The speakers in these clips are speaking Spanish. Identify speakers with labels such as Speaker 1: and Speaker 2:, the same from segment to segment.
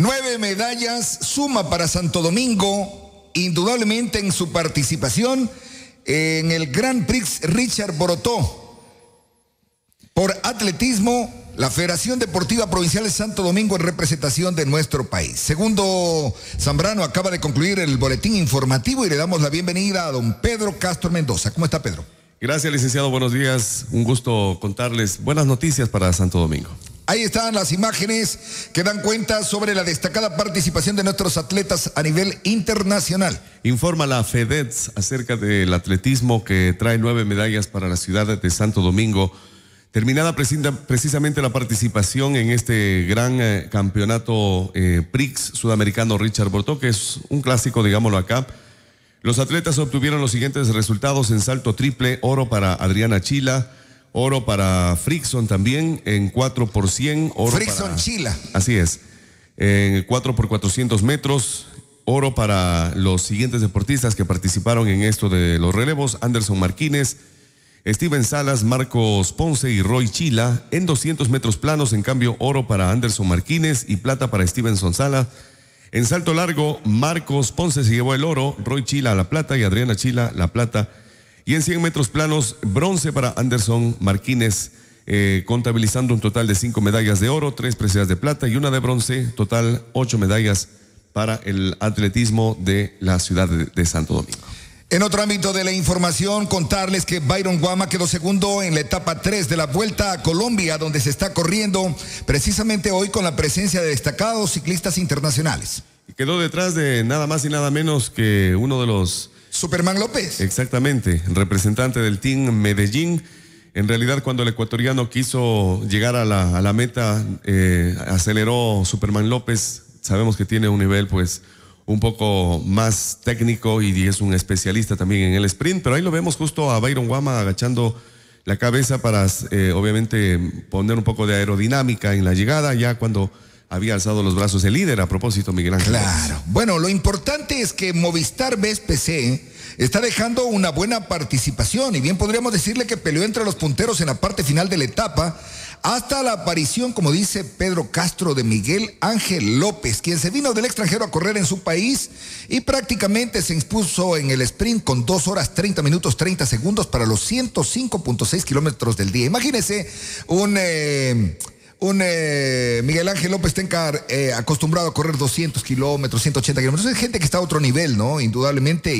Speaker 1: Nueve medallas suma para Santo Domingo, indudablemente en su participación en el Gran Prix Richard Borotó. Por atletismo, la Federación Deportiva Provincial de Santo Domingo en representación de nuestro país. Segundo Zambrano acaba de concluir el boletín informativo y le damos la bienvenida a don Pedro Castro Mendoza. ¿Cómo está Pedro?
Speaker 2: Gracias, licenciado. Buenos días. Un gusto contarles buenas noticias para Santo Domingo.
Speaker 1: Ahí están las imágenes que dan cuenta sobre la destacada participación de nuestros atletas a nivel internacional.
Speaker 2: Informa la FEDETS acerca del atletismo que trae nueve medallas para la ciudad de Santo Domingo. Terminada precisamente la participación en este gran eh, campeonato eh, PRIX sudamericano Richard Bortó, que es un clásico, digámoslo acá. Los atletas obtuvieron los siguientes resultados en salto triple, oro para Adriana Chila, Oro para Frickson también en 4 por 100. Oro Frickson Chila. Así es. En 4 por 400 metros. Oro para los siguientes deportistas que participaron en esto de los relevos. Anderson Martínez, Steven Salas, Marcos Ponce y Roy Chila. En 200 metros planos, en cambio, oro para Anderson Martínez y plata para Stevenson Salas. En salto largo, Marcos Ponce se llevó el oro, Roy Chila la plata y Adriana Chila la plata. Y en 100 metros planos, bronce para Anderson Martínez, eh, contabilizando un total de cinco medallas de oro, tres preseas de plata y una de bronce, total ocho medallas para el atletismo de la ciudad de, Santo Domingo.
Speaker 1: En otro ámbito de la información, contarles que Byron Guama quedó segundo en la etapa 3 de la Vuelta a Colombia, donde se está corriendo precisamente hoy con la presencia de destacados ciclistas internacionales.
Speaker 2: quedó detrás de nada más y nada menos que uno de los Superman López. Exactamente, representante del Team Medellín. En realidad, cuando el ecuatoriano quiso llegar a la, meta, eh, aceleró Superman López. Sabemos que tiene un nivel, pues, un poco más técnico y es un especialista también en el sprint, pero ahí lo vemos justo a Byron Guama agachando la cabeza para, eh, obviamente, poner un poco de aerodinámica en la llegada, ya cuando había alzado los brazos el líder a propósito, Miguel Ángel. Claro.
Speaker 1: Bueno, lo importante es que Movistar BSPC está dejando una buena participación y bien podríamos decirle que peleó entre los punteros en la parte final de la etapa hasta la aparición, como dice Pedro Castro, de Miguel Ángel López, quien se vino del extranjero a correr en su país y prácticamente se expuso en el sprint con 2 horas 30 minutos 30 segundos para los 105.6 kilómetros del día. Imagínese un... Eh, un eh, Miguel Ángel López Tencar eh, acostumbrado a correr 200 kilómetros, 180 kilómetros. Es gente que está a otro nivel, ¿no? Indudablemente.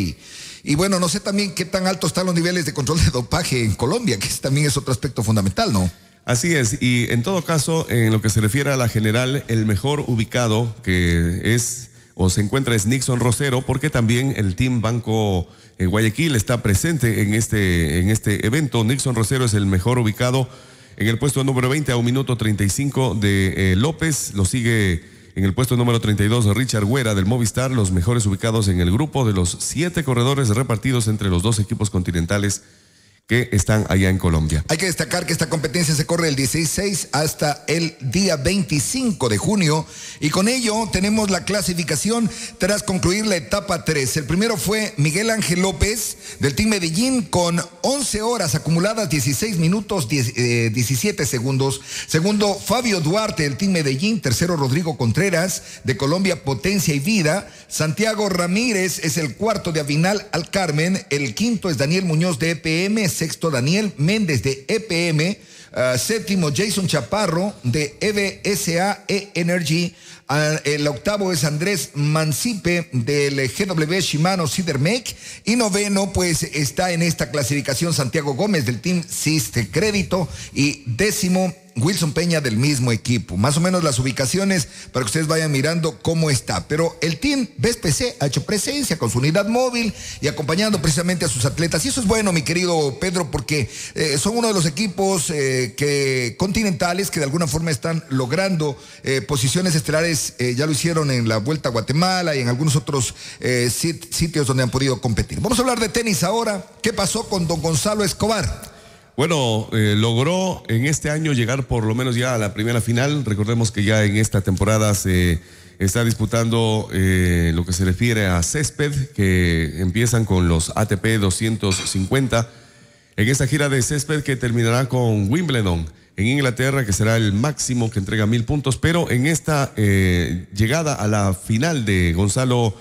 Speaker 1: Y, bueno, no sé también qué tan altos están los niveles de control de dopaje en Colombia, que también es otro aspecto fundamental, ¿no?
Speaker 2: Así es, y en todo caso, en lo que se refiere a la general, el mejor ubicado que es o se encuentra es Nixon Rosero, porque también el Team Banco eh, Guayaquil está presente en este, en este evento. Nixon Rosero es el mejor ubicado en el puesto número 20 a un minuto 35 de eh, López, lo sigue en el puesto número 32 Richard Güera del Movistar, los mejores ubicados en el grupo de los siete corredores repartidos entre los dos equipos continentales que están allá en Colombia.
Speaker 1: Hay que destacar que esta competencia se corre del 16 hasta el día 25 de junio y con ello tenemos la clasificación tras concluir la etapa 3. El primero fue Miguel Ángel López del Team Medellín con 11 horas acumuladas, 16 minutos, 17 eh, segundos. Segundo, Fabio Duarte del Team Medellín. Tercero, Rodrigo Contreras de Colombia Potencia y Vida. Santiago Ramírez es el cuarto de Avinal al Carmen. El quinto es Daniel Muñoz de EPM sexto Daniel Méndez de EPM, ah, séptimo Jason Chaparro de EBSA e Energy, ah, el octavo es Andrés Mancipe del GW Shimano Cidermec y noveno pues está en esta clasificación Santiago Gómez del Team Siste Crédito y décimo Wilson Peña del mismo equipo. Más o menos las ubicaciones para que ustedes vayan mirando cómo está. Pero el team BPC ha hecho presencia con su unidad móvil y acompañando precisamente a sus atletas. Y eso es bueno, mi querido Pedro, porque eh, son uno de los equipos eh, que, continentales que de alguna forma están logrando eh, posiciones estelares. ya lo hicieron en la Vuelta a Guatemala y en algunos otros sitios donde han podido competir. Vamos a hablar de tenis ahora. ¿Qué pasó con don Gonzalo Escobar?
Speaker 2: Bueno, eh, logró en este año llegar por lo menos ya a la primera final. Recordemos que ya en esta temporada se está disputando eh, lo que se refiere a césped, que empiezan con los ATP 250. En esta gira de césped que terminará con Wimbledon en Inglaterra, que será el máximo que entrega mil puntos, pero en esta eh, llegada a la final de Gonzalo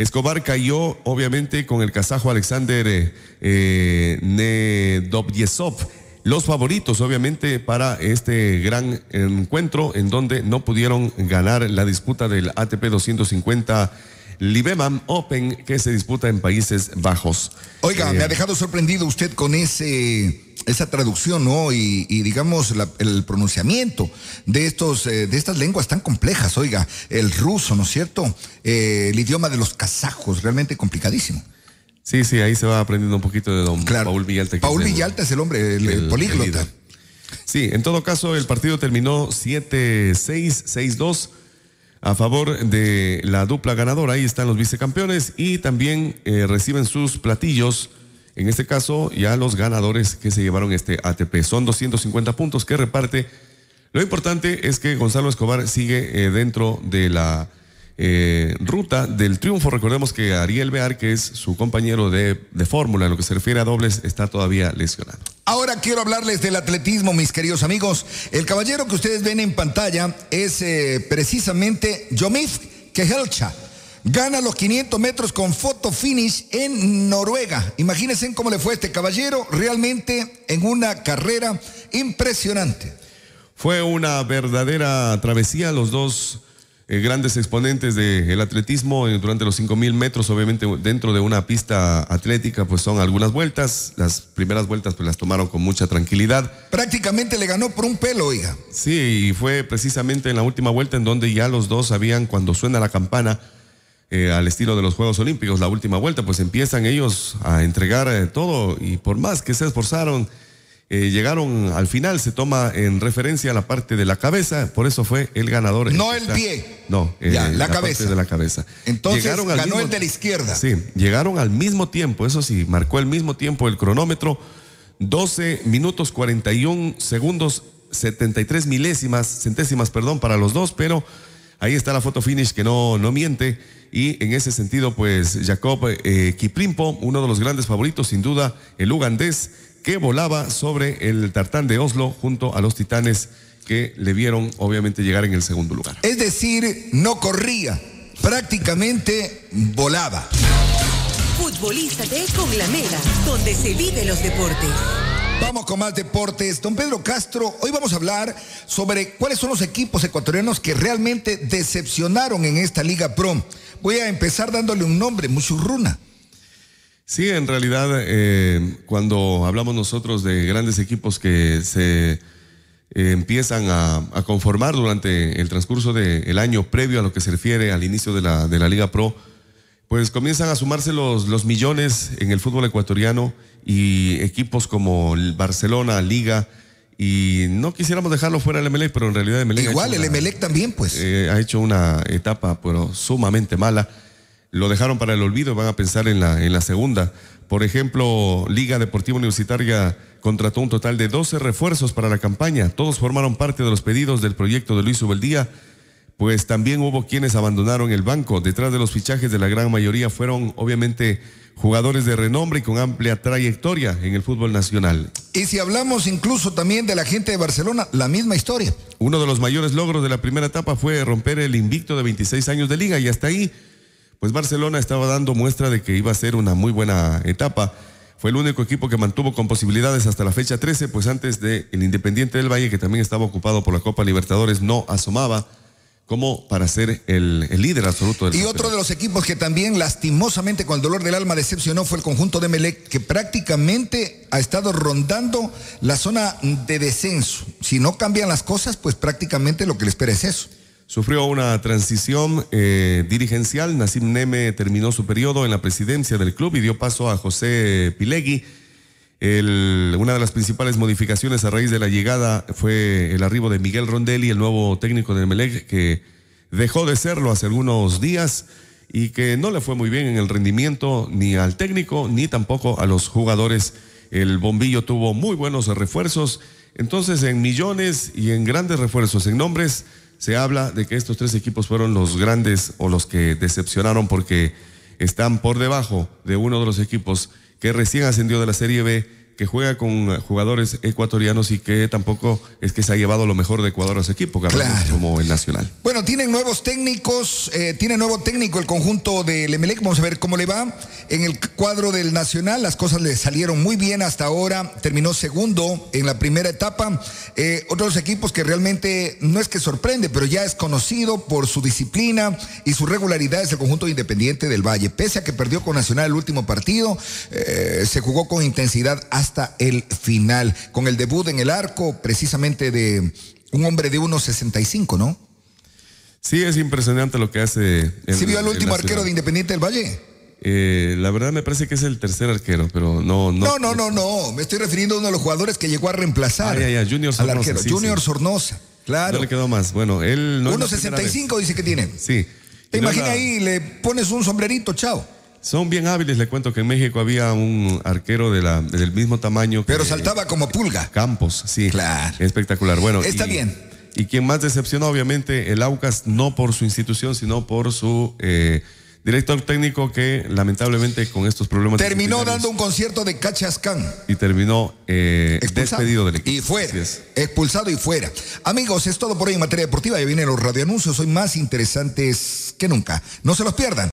Speaker 2: Escobar cayó obviamente con el kazajo Alexander eh, eh Los favoritos obviamente para este gran encuentro en donde no pudieron ganar la disputa del ATP 250. Libeman Open que se disputa en Países Bajos.
Speaker 1: Oiga, eh, me ha dejado sorprendido usted con ese esa traducción, ¿no? Y, y digamos, el pronunciamiento de, estos, eh, de estas lenguas tan complejas, oiga, el ruso, ¿no es cierto? Eh, el idioma de los kazajos, realmente
Speaker 2: complicadísimo. Sí, sí, ahí se va aprendiendo un poquito de don claro. Paul Villalta. Paul Villalta es el hombre, el, políglota. sí, en todo caso, el partido terminó 7-6, 6-2 a favor de la dupla ganadora. Ahí están los vicecampeones y también eh, reciben sus platillos en este caso, ya los ganadores que se llevaron este ATP son 250 puntos que reparte. Lo importante es que Gonzalo Escobar sigue eh, dentro de la eh, ruta del triunfo. Recordemos que Ariel Bear, que es su compañero de, fórmula en lo que se refiere a dobles, está todavía lesionado.
Speaker 1: Ahora quiero hablarles del atletismo, mis queridos amigos. El caballero que ustedes ven en pantalla es eh, precisamente Yomif Kehelcha Gana los 500 metros con foto finish en Noruega. Imagínense cómo le fue a este caballero, realmente en una carrera impresionante.
Speaker 2: Fue una verdadera travesía los dos eh, grandes exponentes del atletismo eh, durante los 5.000 metros, obviamente dentro de una pista atlética, pues son algunas vueltas. Las primeras vueltas pues las tomaron con mucha tranquilidad.
Speaker 1: Prácticamente le ganó por un pelo, oiga.
Speaker 2: Sí, y fue precisamente en la última vuelta en donde ya los dos sabían cuando suena la campana eh, al estilo de los Juegos Olímpicos, la última vuelta, pues empiezan ellos a entregar eh, todo y por más que se esforzaron, eh, llegaron al final, se toma en referencia a la parte de la cabeza, por eso fue el ganador. No el pie. No, la, cabeza. de la cabeza. Entonces ganó el de la izquierda. Sí, llegaron al mismo tiempo, eso sí, marcó el mismo tiempo el cronómetro, 12 minutos 41 segundos 73 milésimas, centésimas, perdón, para los dos, pero ahí está la foto finish que no, no miente. Y en ese sentido, pues Jacob eh, uno de los grandes favoritos, sin duda, el ugandés, que volaba sobre el tartán de Oslo junto a los titanes que le vieron obviamente llegar en el segundo lugar.
Speaker 1: Es decir, no
Speaker 2: corría,
Speaker 1: prácticamente volaba. Futbolista de Con donde se vive los deportes. Vamos con más deportes. Don Pedro Castro, hoy vamos a hablar sobre cuáles son los equipos ecuatorianos que realmente decepcionaron en esta Liga Pro voy a empezar dándole un nombre, Musurruna.
Speaker 2: Sí, en realidad, eh, cuando hablamos nosotros de grandes equipos que se eh, empiezan a, conformar durante el transcurso del año previo a lo que se refiere al inicio de la, de la Liga Pro, pues comienzan a sumarse los, los, millones en el fútbol ecuatoriano y equipos como el Barcelona, Liga, y no quisiéramos dejarlo fuera del MLE, pero en realidad Igual, el MLE también, pues. Eh, ha hecho una etapa, pero sumamente mala. Lo dejaron para el olvido, van a pensar en la, en la segunda. Por ejemplo, Liga Deportiva Universitaria contrató un total de 12 refuerzos para la campaña. Todos formaron parte de los pedidos del proyecto de Luis Ubeldía pues también hubo quienes abandonaron el banco. Detrás de los fichajes de la gran mayoría fueron obviamente jugadores de renombre y con amplia trayectoria en el fútbol nacional. Y si
Speaker 1: hablamos incluso también de la gente de Barcelona, la misma historia.
Speaker 2: Uno de los mayores logros de la primera etapa fue romper el invicto de 26 años de liga y hasta ahí, pues Barcelona estaba dando muestra de que iba a ser una muy buena etapa. Fue el único equipo que mantuvo con posibilidades hasta la fecha 13, pues antes del el Independiente del Valle, que también estaba ocupado por la Copa Libertadores, no asomaba como para ser el, líder absoluto del Y otro de los
Speaker 1: equipos que también lastimosamente con el dolor del alma decepcionó fue el conjunto de Melec, que prácticamente ha estado rondando
Speaker 2: la zona de descenso. Si no cambian las cosas, pues prácticamente lo que le espera es eso. Sufrió una transición eh, dirigencial. Nasim Neme terminó su periodo en la presidencia del club y dio paso a José Pilegui el, una de las principales modificaciones a raíz de la llegada fue el arribo de Miguel Rondelli, el nuevo técnico del Melec, que dejó de serlo hace algunos días y que no le fue muy bien en el rendimiento ni al técnico ni tampoco a los jugadores. El bombillo tuvo muy buenos refuerzos. Entonces, en millones y en grandes refuerzos, en nombres, se habla de que estos tres equipos fueron los grandes o los que decepcionaron porque están por debajo de uno de los equipos que recién ascendió de la Serie B que juega con eh, jugadores ecuatorianos y que tampoco es que se ha llevado lo mejor de Ecuador a ese equipo, claro. como el Nacional.
Speaker 1: Bueno, tienen nuevos técnicos, eh, tiene nuevo técnico el conjunto del Emelec, vamos a ver cómo le va. En el cuadro del Nacional las cosas le salieron muy bien hasta ahora, terminó segundo en la primera etapa. Eh, otros equipos que realmente no es que sorprende, pero ya es conocido por su disciplina y su regularidad es el conjunto independiente del Valle. Pese a que perdió con Nacional el último partido, se jugó con intensidad hasta hasta el final, con el debut en el arco precisamente de un hombre de 1.65, ¿no?
Speaker 2: Sí, es impresionante lo que hace. Si vio al último arquero de
Speaker 1: Independiente del Valle?
Speaker 2: Eh, la verdad me parece que es el tercer arquero, pero no, no. No, no, no,
Speaker 1: no. Me estoy refiriendo a uno de los jugadores que llegó a reemplazar ah, ya, ya. Junior Sornosa, al arquero. Junior Sornosa,
Speaker 2: claro. No le quedó más. Bueno, él no. 1.65 dice que tiene. Sí. Te imaginas ahí,
Speaker 1: le pones un sombrerito, chao.
Speaker 2: Son bien hábiles, le cuento que en México había un arquero de la, del mismo tamaño. Pero saltaba como pulga. Campos, sí. Claro. Espectacular. Bueno. Está bien. Y quien más decepcionó, obviamente, el Aucas, no por su institución, sino por su eh, director técnico que lamentablemente con estos problemas... Terminó dando un concierto
Speaker 1: de Cachascán.
Speaker 2: Y terminó eh, despedido del equipo. Y fuera.
Speaker 1: Expulsado y fuera. Amigos, es todo por hoy en materia deportiva. Ya vienen los radioanuncios. Hoy más interesantes que nunca. No se los pierdan.